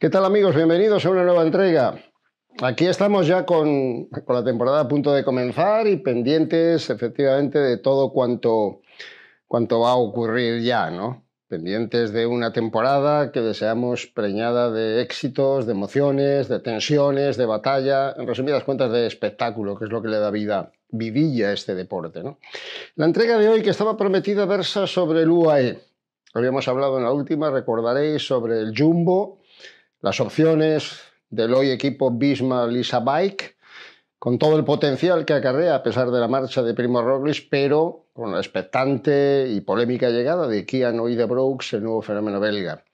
¿Qué tal amigos? Bienvenidos a una nueva entrega. Aquí estamos ya con, la temporada a punto de comenzar y pendientes efectivamente de todo cuanto, cuanto va a ocurrir ya, ¿no? Pendientes de una temporada que deseamos preñada de éxitos, de emociones, de tensiones, de batalla, en resumidas cuentas de espectáculo, que es lo que le da vida, vivilla a este deporte, ¿no? La entrega de hoy que estaba prometida versa sobre el UAE. Habíamos hablado en la última, recordaréis, sobre el Jumbo, las opciones del hoy equipo Bisma Lisa Bike, con todo el potencial que acarrea a pesar de la marcha de Primo Roglic, pero con la expectante y polémica llegada de Kian Oidebrooks, de Brooks, el nuevo fenómeno belga.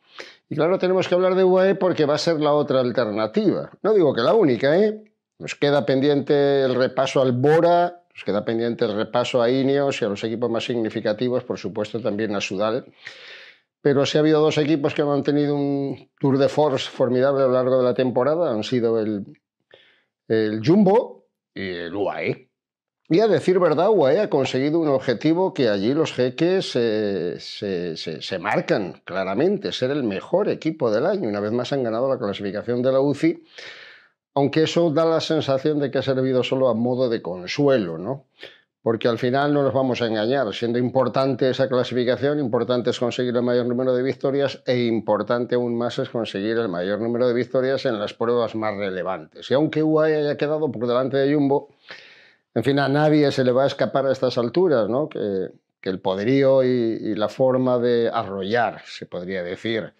Y claro, tenemos que hablar de UAE porque va a ser la otra alternativa. No digo que la única, ¿eh? Nos queda pendiente el repaso al Bora, nos queda pendiente el repaso a Ineos y a los equipos más significativos, por supuesto también a Sudal. Pero sí ha habido dos equipos que han tenido un tour de force formidable a lo largo de la temporada. Han sido el, el Jumbo y el UAE. Y a decir verdad, UAE ha conseguido un objetivo que allí los jeques eh, se, se, marcan claramente, ser el mejor equipo del año. Una vez más han ganado la clasificación de la UCI, aunque eso da la sensación de que ha servido solo a modo de consuelo, ¿no? porque al final no nos vamos a engañar, siendo importante esa clasificación, importante es conseguir el mayor número de victorias e importante aún más es conseguir el mayor número de victorias en las pruebas más relevantes. Y aunque UAE haya quedado por delante de Jumbo, en fin, a nadie se le va a escapar a estas alturas, ¿no? Que, el poderío y, la forma de arrollar, se podría decir,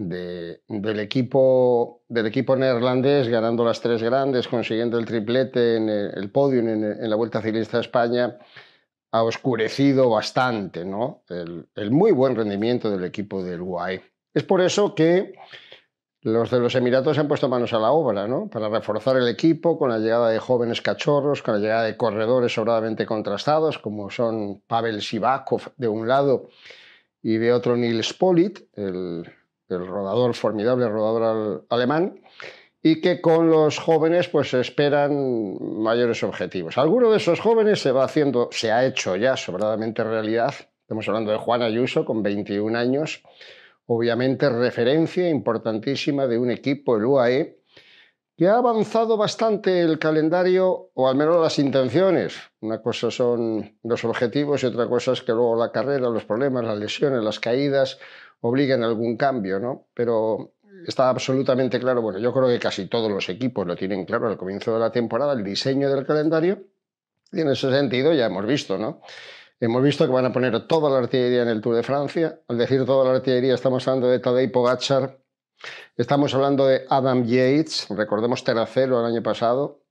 de, del, equipo, del equipo neerlandés ganando las tres grandes, consiguiendo el triplete en el, podio en, la Vuelta Ciclista a España, ha oscurecido bastante ¿no? el, muy buen rendimiento del equipo del UAE. Es por eso que los de los Emiratos han puesto manos a la obra ¿no? para reforzar el equipo con la llegada de jóvenes cachorros, con la llegada de corredores sobradamente contrastados, como son Pavel Sivakov de un lado y de otro Nils Polit, el el rodador, formidable rodador alemán, y que con los jóvenes pues esperan mayores objetivos. Alguno de esos jóvenes se va haciendo, se ha hecho ya sobradamente realidad. Estamos hablando de Juan Ayuso con 21 años, obviamente referencia importantísima de un equipo, el UAE, que ha avanzado bastante el calendario o al menos las intenciones. Una cosa son los objetivos y otra cosa es que luego la carrera, los problemas, las lesiones, las caídas obliguen a algún cambio, ¿no? Pero mm. está absolutamente claro, bueno, yo creo que casi todos los equipos lo tienen claro al comienzo de la temporada, el diseño del calendario, y en ese sentido ya hemos visto, ¿no? Hemos visto que van a poner toda la artillería en el Tour de Francia. Al decir toda la artillería, estamos hablando de Tadej Pogacar, estamos hablando de Adam Yates, recordemos Teracero el año pasado,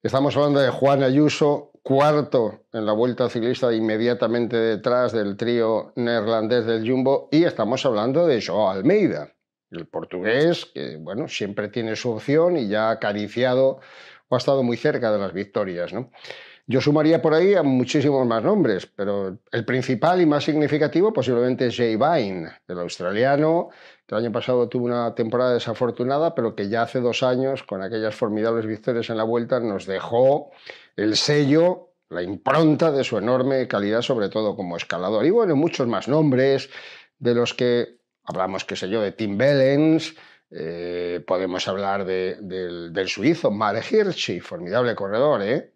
estamos hablando de Juan Ayuso, cuarto en la vuelta ciclista inmediatamente detrás del trío neerlandés del Jumbo y estamos hablando de Joao Almeida, el portugués que bueno, siempre tiene su opción y ya ha acariciado o ha estado muy cerca de las victorias, Yo sumaría por ahí a muchísimos más nombres, pero el principal y más significativo posiblemente es Jay Vine, el australiano, que el año pasado tuvo una temporada desafortunada, pero que ya hace dos años, con aquellas formidables victorias en la vuelta, nos dejó el sello, la impronta de su enorme calidad, sobre todo como escalador. Y bueno, muchos más nombres de los que hablamos, qué sé yo, de Tim Bellens, eh, podemos hablar del, suizo Mare Hirschi, formidable corredor, ¿eh?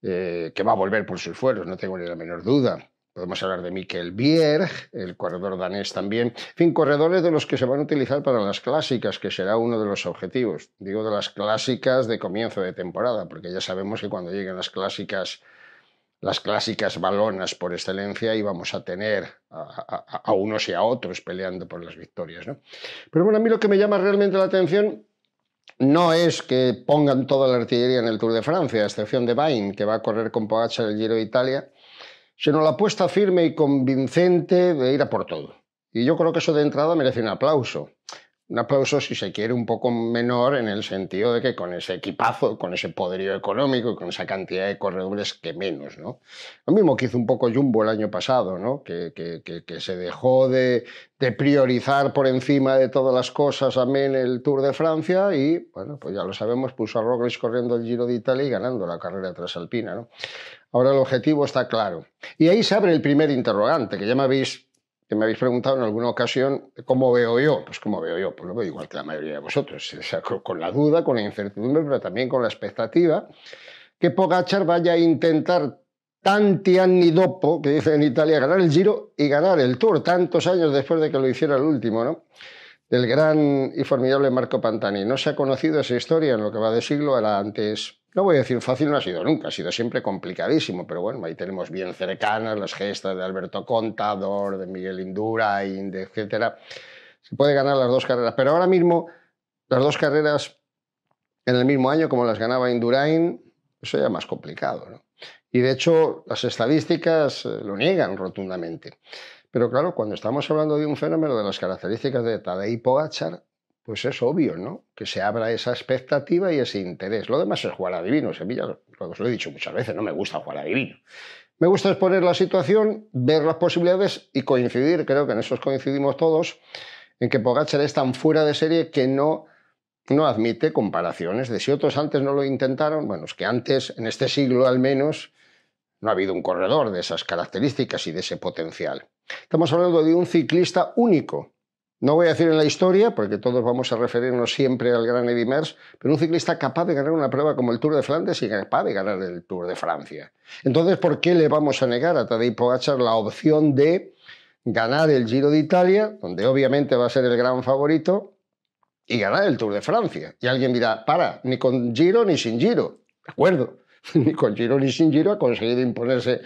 Eh, que va a volver por sus fueros, no tengo ni la menor duda. Podemos hablar de Mikel Bierg, el corredor danés también. En fin, corredores de los que se van a utilizar para las clásicas, que será uno de los objetivos. Digo de las clásicas de comienzo de temporada, porque ya sabemos que cuando lleguen las clásicas, las clásicas balonas por excelencia, íbamos a tener a, unos y a otros peleando por las victorias. Pero bueno, a mí lo que me llama realmente la atención no es que pongan toda la artillería en el Tour de Francia, a excepción de Bain, que va a correr con Pogacar el Giro de Italia sino la apuesta firme y convincente de ir a por todo. Y yo creo que eso de entrada merece un aplauso. Un aplauso, si se quiere, un poco menor en el sentido de que con ese equipazo, con ese poderío económico y con esa cantidad de corredores que menos, ¿no? Lo mismo que hizo un poco Jumbo el año pasado, ¿no? Que, se dejó de, priorizar por encima de todas las cosas, amén, el Tour de Francia y, bueno, pues ya lo sabemos, puso a Roglic corriendo el Giro de Italia y ganando la carrera trasalpina, ¿no? Ahora el objetivo está claro. Y ahí se abre el primer interrogante, que ya me habéis, que me habéis preguntado en alguna ocasión, ¿cómo veo yo? Pues cómo veo yo, pues lo veo igual que la mayoría de vosotros, con la duda, con la incertidumbre, pero también con la expectativa, que Pogachar vaya a intentar tanti anni dopo, que dice en Italia, ganar el Giro y ganar el Tour, tantos años después de que lo hiciera el último, ¿no? del gran y formidable Marco Pantani. No se ha conocido esa historia en lo que va de siglo, era antes, no voy a decir fácil, no ha sido nunca, ha sido siempre complicadísimo, pero bueno, ahí tenemos bien cercanas las gestas de Alberto Contador, de Miguel Indurain, etcétera. Se puede ganar las dos carreras, pero ahora mismo las dos carreras en el mismo año como las ganaba Indurain, eso ya es más complicado, Y de hecho las estadísticas eh, lo niegan rotundamente. Pero claro, cuando estamos hablando de un fenómeno de las características de Tadej Pogacar, pues es obvio, ¿no? Que se abra esa expectativa y ese interés. Lo demás es jugar a divino. Sevilla, lo os lo he dicho muchas veces, no me gusta jugar a divino. Me gusta exponer la situación, ver las posibilidades y coincidir, creo que en eso coincidimos todos, en que Pogacar es tan fuera de serie que no, no admite comparaciones de si otros antes no lo intentaron, bueno, es que antes, en este siglo al menos, no ha habido un corredor de esas características y de ese potencial. Estamos hablando de un ciclista único. No voy a decir en la historia, porque todos vamos a referirnos siempre al gran Eddy pero un ciclista capaz de ganar una prueba como el Tour de Flandes y capaz de ganar el Tour de Francia. Entonces, ¿por qué le vamos a negar a Tadej Pogacar la opción de ganar el Giro de Italia, donde obviamente va a ser el gran favorito, y ganar el Tour de Francia? Y alguien dirá, para, ni con Giro ni sin Giro. De acuerdo, ni con Giro ni sin Giro ha conseguido imponerse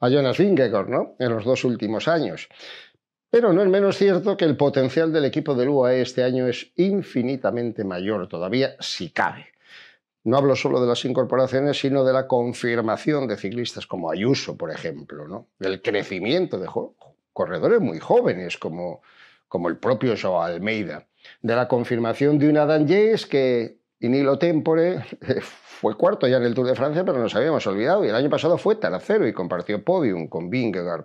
a Jonas Vingegaard ¿no? en los dos últimos años. Pero no es menos cierto que el potencial del equipo del UAE este año es infinitamente mayor todavía, si cabe. No hablo solo de las incorporaciones, sino de la confirmación de ciclistas como Ayuso, por ejemplo, ¿no? del crecimiento de corredores muy jóvenes como, como el propio Joao Almeida, de la confirmación de una Adam Yates que y Nilo Tempore eh, fue cuarto ya en el Tour de Francia, pero nos habíamos olvidado. Y el año pasado fue tercero y compartió podium con Vingegaard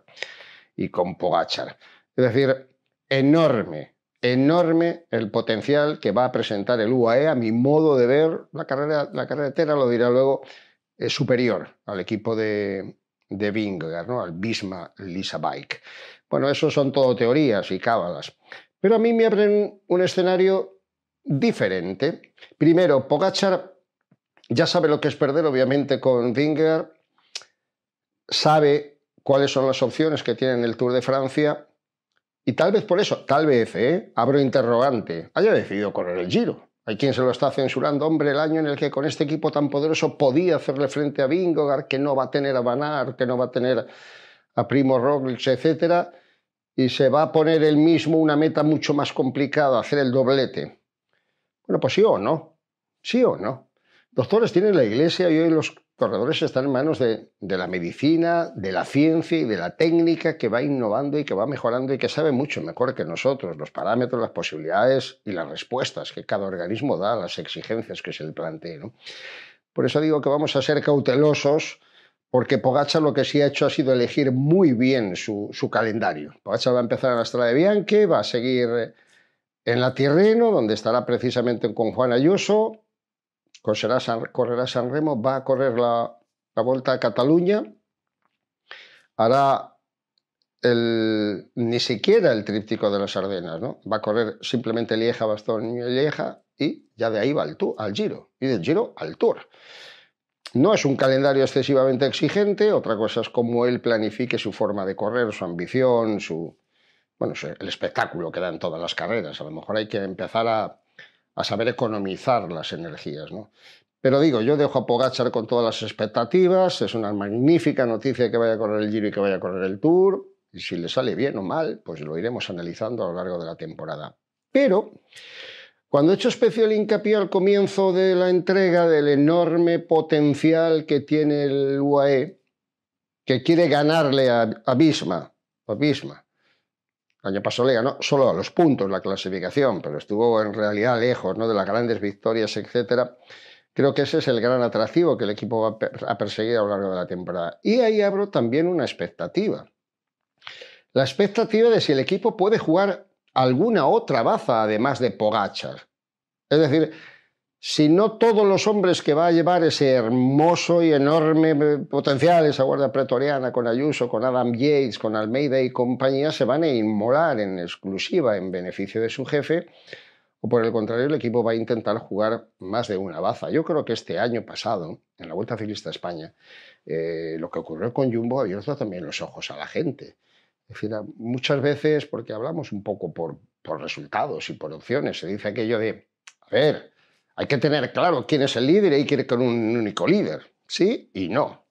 y con Pogachar. Es decir, enorme, enorme el potencial que va a presentar el UAE, a mi modo de ver, la carrera, la carretera lo dirá luego, es superior al equipo de, de Vingegaard, al Bisma Lisa Bike. Bueno, eso son todo teorías y cábalas. Pero a mí me abren un escenario diferente. Primero, Pogachar ya sabe lo que es perder, obviamente, con Vingegaard, sabe cuáles son las opciones que tiene en el Tour de Francia y tal vez por eso, tal vez, ¿eh? abro interrogante, haya decidido correr el Giro. Hay quien se lo está censurando, hombre, el año en el que con este equipo tan poderoso podía hacerle frente a Vingogar, que no va a tener a Banar, que no va a tener a Primo Roglic, etc. y se va a poner él mismo una meta mucho más complicada, hacer el doblete. Bueno, pues sí o no, sí o no. Doctores tienen la Iglesia y hoy los corredores están en manos de, la medicina, de la ciencia y de la técnica que va innovando y que va mejorando y que sabe mucho mejor que nosotros los parámetros, las posibilidades y las respuestas que cada organismo da a las exigencias que se le planteen. Por eso digo que vamos a ser cautelosos porque Pogacha lo que sí ha hecho ha sido elegir muy bien su, calendario. Pogacha va a empezar en la Estrada de Bianque, va a seguir eh, en la Tirreno, donde estará precisamente con Juan Ayuso, correrá San, San Remo, va a correr la, Vuelta a Cataluña, hará ni siquiera el tríptico de las Ardenas, ¿no? Va a correr simplemente Lieja, Bastón y Lieja y ya de ahí va al, al Giro y del Giro al Tour. No es un calendario excesivamente exigente, otra cosa es cómo él planifique su forma de correr, su ambición, su, bueno, el espectáculo que en todas las carreras. A lo mejor hay que empezar a, saber economizar las energías, ¿no? Pero digo, yo dejo a con todas las expectativas, es una magnífica noticia que vaya a correr el Giro y que vaya a correr el Tour, y si le sale bien o mal, pues lo iremos analizando a lo largo de la temporada. Pero cuando he hecho especial hincapié al comienzo de la entrega del enorme potencial que tiene el UAE, que quiere ganarle a, Abisma, a año pasado le ganó solo a los puntos la clasificación, pero estuvo en realidad lejos ¿no? de las grandes victorias, etcétera. Creo que ese es el gran atractivo que el equipo va a perseguir a lo largo de la temporada. Y ahí abro también una expectativa. La expectativa de si el equipo puede jugar alguna otra baza además de Pogachar. Es decir, si no todos los hombres que va a llevar ese hermoso y enorme eh, potencial, esa Guardia Pretoriana, con Ayuso, con Adam Yates, con Almeida y compañía, se van a inmolar en exclusiva en beneficio de su jefe, o por el contrario, el equipo va a intentar jugar más de una baza. Yo creo que este año pasado, en la Vuelta Ciclista a España, eh, lo que ocurrió con Jumbo abierto también los ojos a la gente. Es decir, muchas veces, porque hablamos un poco por resultados y por opciones, se dice aquello de, a ver, hay que tener claro quién es el líder y hay que ir con un único líder, sí y no.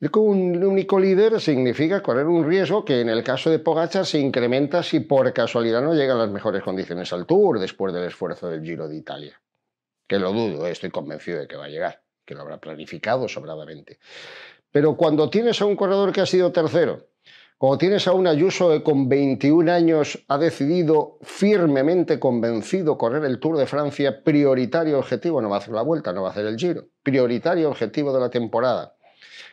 Ir con un único líder significa correr un riesgo que en el caso de pogacha se incrementa si por casualidad no llegan las mejores condiciones al Tour después del esfuerzo del Giro de Italia. Que lo dudo, ¿eh? estoy convencido de que va a llegar, que lo habrá planificado sobradamente. Pero cuando tienes a un corredor que ha sido tercero, cuando tienes a un Ayuso que con 21 años ha decidido firmemente convencido correr el Tour de Francia, prioritario objetivo, no va a hacer la vuelta, no va a hacer el giro, prioritario objetivo de la temporada.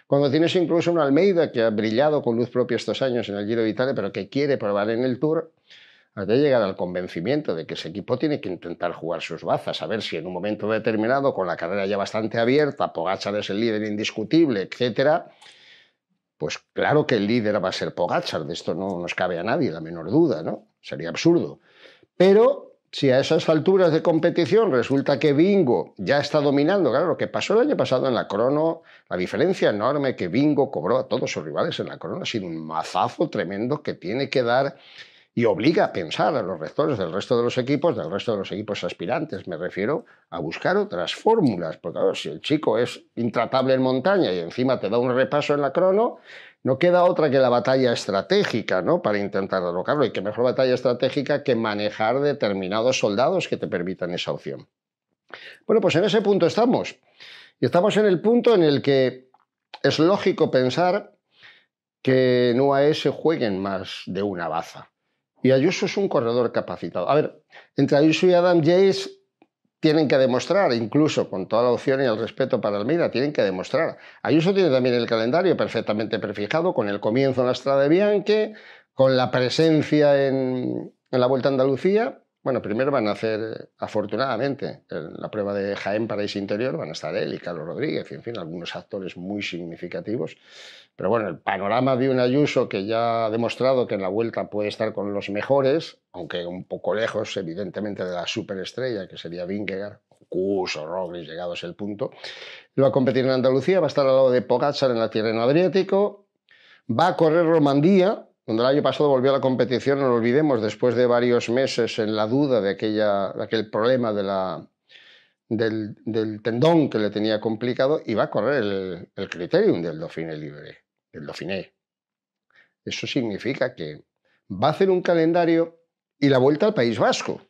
Cuando tienes incluso un Almeida que ha brillado con luz propia estos años en el Giro de Italia, pero que quiere probar en el Tour, has de llegar al convencimiento de que ese equipo tiene que intentar jugar sus bazas, a ver si en un momento determinado, con la carrera ya bastante abierta, Pogachar es el líder indiscutible, etcétera, pues claro que el líder va a ser Pogachar, de esto no nos cabe a nadie la menor duda, ¿no? Sería absurdo. Pero si a esas alturas de competición resulta que Bingo ya está dominando, claro, lo que pasó el año pasado en la crono, la diferencia enorme que Bingo cobró a todos sus rivales en la crono ha sido un mazazo tremendo que tiene que dar y obliga a pensar a los rectores del resto de los equipos, del resto de los equipos aspirantes, me refiero, a buscar otras fórmulas. Porque si el chico es intratable en montaña y encima te da un repaso en la crono, no queda otra que la batalla estratégica, ¿no? Para intentar derrocarlo. Y qué mejor batalla estratégica que manejar determinados soldados que te permitan esa opción. Bueno, pues en ese punto estamos. Y estamos en el punto en el que es lógico pensar que no a e se jueguen más de una baza. Y Ayuso es un corredor capacitado. A ver, entre Ayuso y Adam Jace tienen que demostrar, incluso con toda la opción y el respeto para Almeida, tienen que demostrar. Ayuso tiene también el calendario perfectamente prefijado, con el comienzo en la Estrada de Bianque, con la presencia en, la Vuelta a Andalucía. Bueno, primero van a hacer, afortunadamente, en la prueba de Jaén ese Interior, van a estar él y Carlos Rodríguez, y en fin, algunos actores muy significativos pero bueno, el panorama de un Ayuso que ya ha demostrado que en la vuelta puede estar con los mejores, aunque un poco lejos, evidentemente, de la superestrella que sería Vingegaard, Cus o llegado llegados el punto. Va a competir en Andalucía, va a estar al lado de Pogacar en la en Adriático, va a correr Romandía, donde el año pasado volvió a la competición, no lo olvidemos, después de varios meses en la duda de, aquella, aquel problema de la, del, tendón que le tenía complicado, y va a correr el, criterium del Dauphine Libre el Dauphiné. Eso significa que va a hacer un calendario y la vuelta al País Vasco.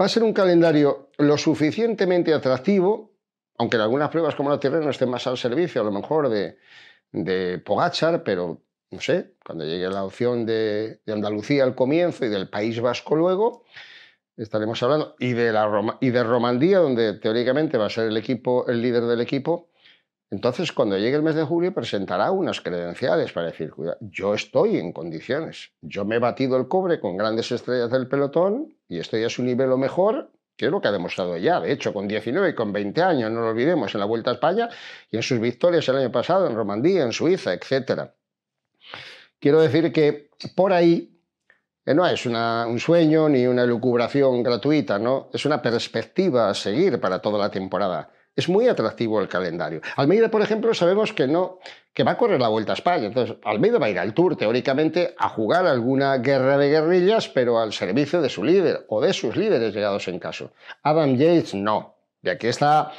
Va a ser un calendario lo suficientemente atractivo, aunque en algunas pruebas como la Tierra no estén más al servicio, a lo mejor de, Pogachar, pero no sé, cuando llegue la opción de, Andalucía al comienzo y del País Vasco luego, estaremos hablando, y de, y de Romandía, donde teóricamente va a ser el equipo, el líder del equipo, entonces, cuando llegue el mes de julio, presentará unas credenciales para decir, yo estoy en condiciones. Yo me he batido el cobre con grandes estrellas del pelotón y estoy a su nivel o mejor, que es lo que ha demostrado ya. De hecho, con 19 y con 20 años, no lo olvidemos, en la Vuelta a España y en sus victorias el año pasado en Romandía, en Suiza, etc. Quiero decir que por ahí eh, no es un sueño ni una lucubración gratuita, ¿no? Es una perspectiva a seguir para toda la temporada es muy atractivo el calendario. Almeida, por ejemplo, sabemos que no, que va a correr la Vuelta a España. Entonces, Almeida va a ir al Tour, teóricamente, a jugar alguna guerra de guerrillas, pero al servicio de su líder o de sus líderes llegados en caso. Adam Yates, no. Y aquí está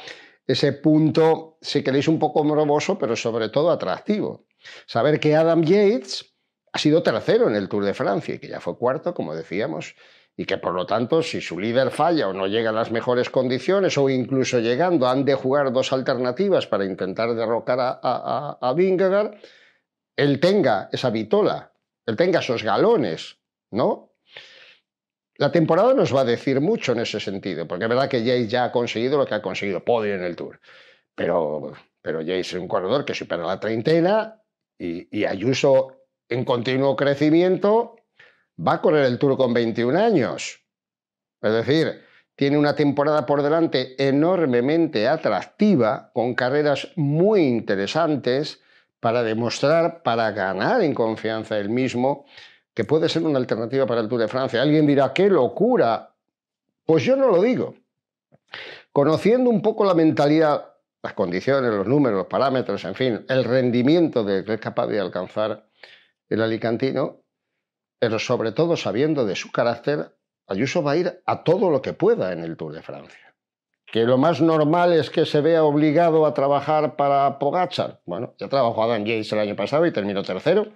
ese punto, si queréis, un poco morboso, pero sobre todo atractivo. Saber que Adam Yates ha sido tercero en el Tour de Francia y que ya fue cuarto, como decíamos, y que por lo tanto si su líder falla o no llega a las mejores condiciones o incluso llegando han de jugar dos alternativas para intentar derrocar a, a, Vingegaard, él tenga esa vitola, él tenga esos galones, ¿no? La temporada nos va a decir mucho en ese sentido, porque es verdad que Jace ya ha conseguido lo que ha conseguido, podio en el Tour, pero, pero Jace es un corredor que supera la treintena y, y Ayuso en continuo crecimiento va a correr el Tour con 21 años. Es decir, tiene una temporada por delante enormemente atractiva, con carreras muy interesantes para demostrar, para ganar en confianza el mismo, que puede ser una alternativa para el Tour de Francia. Alguien dirá, qué locura. Pues yo no lo digo. Conociendo un poco la mentalidad, las condiciones, los números, los parámetros, en fin, el rendimiento de que es capaz de alcanzar el alicantino, pero sobre todo sabiendo de su carácter, Ayuso va a ir a todo lo que pueda en el Tour de Francia. Que lo más normal es que se vea obligado a trabajar para Pogachar. Bueno, ya trabajó Adam Yates el año pasado y terminó tercero.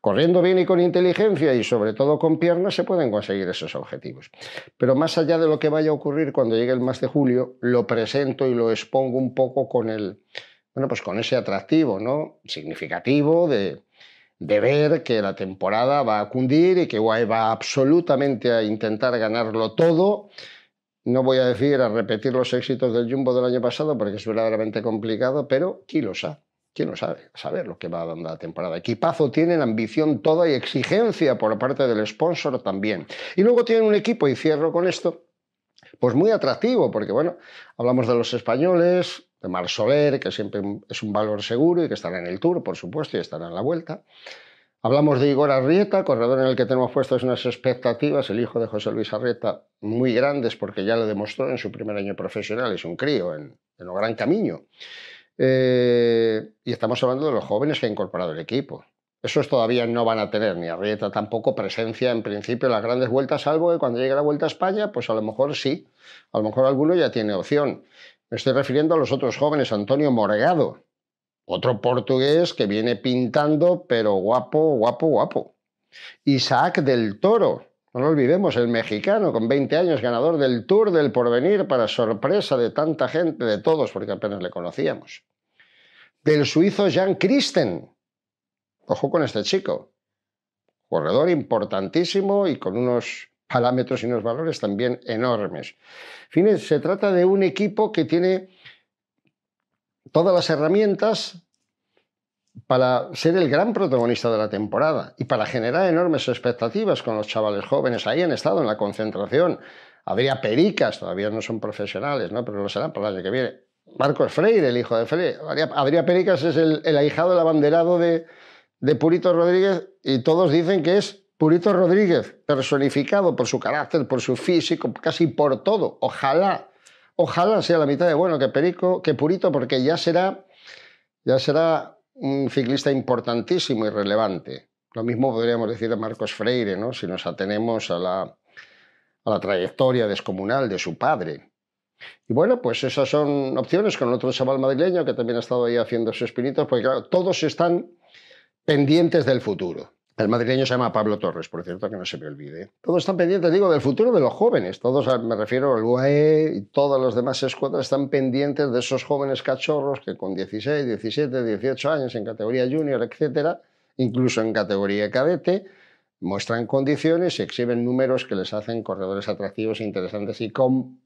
Corriendo bien y con inteligencia y sobre todo con piernas se pueden conseguir esos objetivos. Pero más allá de lo que vaya a ocurrir cuando llegue el mes de julio, lo presento y lo expongo un poco con el, bueno, pues con ese atractivo, ¿no? Significativo de, de ver que la temporada va a cundir y que Guay va absolutamente a intentar ganarlo todo. No voy a decir a repetir los éxitos del Jumbo del año pasado porque es verdaderamente complicado, pero ¿quién lo sabe? ¿Quién lo sabe? Saber lo que va a dar la temporada. Equipazo tienen ambición toda y exigencia por parte del sponsor también. Y luego tienen un equipo, y cierro con esto, pues muy atractivo, porque bueno, hablamos de los españoles, de Mar Soler, que siempre es un valor seguro y que estará en el Tour, por supuesto, y estará en la Vuelta. Hablamos de Igor Arrieta, corredor en el que tenemos puestas unas expectativas, el hijo de José Luis Arrieta, muy grandes porque ya lo demostró en su primer año profesional, es un crío en, en gran camino. Eh, y estamos hablando de los jóvenes que ha incorporado el equipo esos todavía no van a tener, ni Arrieta tampoco, presencia en principio en las grandes vueltas, salvo que cuando llegue la Vuelta a España, pues a lo mejor sí, a lo mejor alguno ya tiene opción. Me estoy refiriendo a los otros jóvenes, Antonio Morgado, otro portugués que viene pintando, pero guapo, guapo, guapo. Isaac del Toro, no lo olvidemos, el mexicano con 20 años, ganador del Tour del Porvenir, para sorpresa de tanta gente, de todos, porque apenas le conocíamos. Del suizo Jean Christen, ojo con este chico. Corredor importantísimo y con unos parámetros y unos valores también enormes. Fines, se trata de un equipo que tiene todas las herramientas para ser el gran protagonista de la temporada y para generar enormes expectativas con los chavales jóvenes. Ahí han estado en la concentración. Habría pericas, todavía no son profesionales, ¿no? pero lo serán para el año que viene. Marcos Freire, el hijo de Freire. Habría, pericas es el, el ahijado, el abanderado de, de Purito Rodríguez y todos dicen que es Purito Rodríguez, personificado por su carácter, por su físico, casi por todo. Ojalá, ojalá sea la mitad de bueno que Perico, que Purito, porque ya será, ya será un ciclista importantísimo y relevante. Lo mismo podríamos decir de Marcos Freire, ¿no? si nos atenemos a la, a la trayectoria descomunal de su padre. Y bueno, pues esas son opciones con otro chaval madrileño que también ha estado ahí haciendo sus pinitos, porque claro, todos están pendientes del futuro. El madrileño se llama Pablo Torres, por cierto, que no se me olvide. Todos están pendientes, digo, del futuro de los jóvenes. Todos, ah, me refiero al UAE y todas las demás escuadras, están pendientes de esos jóvenes cachorros que con 16, 17, 18 años en categoría junior, etcétera, incluso en categoría cadete, muestran condiciones y exhiben números que les hacen corredores atractivos, interesantes y con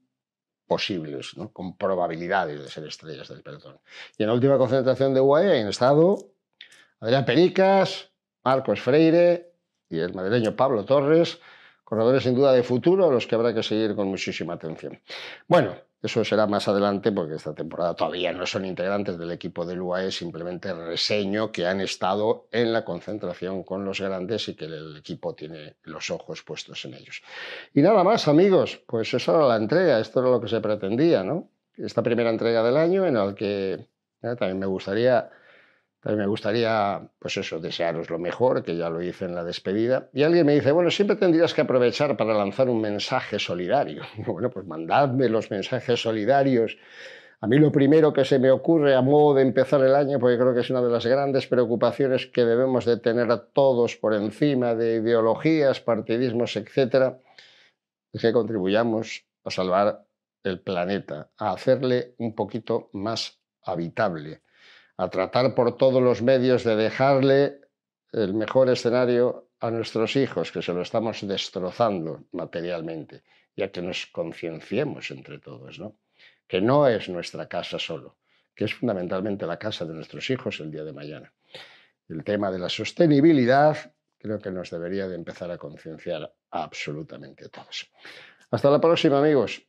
posibles, ¿no? con probabilidades de ser estrellas del pelotón. Y en la última concentración de UAE en estado Adrián Pericas, Marcos Freire y el madrileño Pablo Torres, corredores sin duda de futuro, a los que habrá que seguir con muchísima atención. Bueno, eso será más adelante porque esta temporada todavía no son integrantes del equipo del UAE, simplemente reseño que han estado en la concentración con los grandes y que el equipo tiene los ojos puestos en ellos. Y nada más, amigos, pues eso era la entrega, esto era lo que se pretendía, ¿no? Esta primera entrega del año en la que eh, también me gustaría me gustaría, pues eso, desearos lo mejor, que ya lo hice en la despedida. Y alguien me dice, bueno, siempre tendrías que aprovechar para lanzar un mensaje solidario. bueno, pues mandadme los mensajes solidarios. A mí lo primero que se me ocurre a modo de empezar el año, porque creo que es una de las grandes preocupaciones que debemos de tener a todos por encima de ideologías, partidismos, etc. es que contribuyamos a salvar el planeta, a hacerle un poquito más habitable a tratar por todos los medios de dejarle el mejor escenario a nuestros hijos, que se lo estamos destrozando materialmente, ya que nos concienciemos entre todos, ¿no? que no es nuestra casa solo, que es fundamentalmente la casa de nuestros hijos el día de mañana. El tema de la sostenibilidad creo que nos debería de empezar a concienciar absolutamente todos. Hasta la próxima, amigos.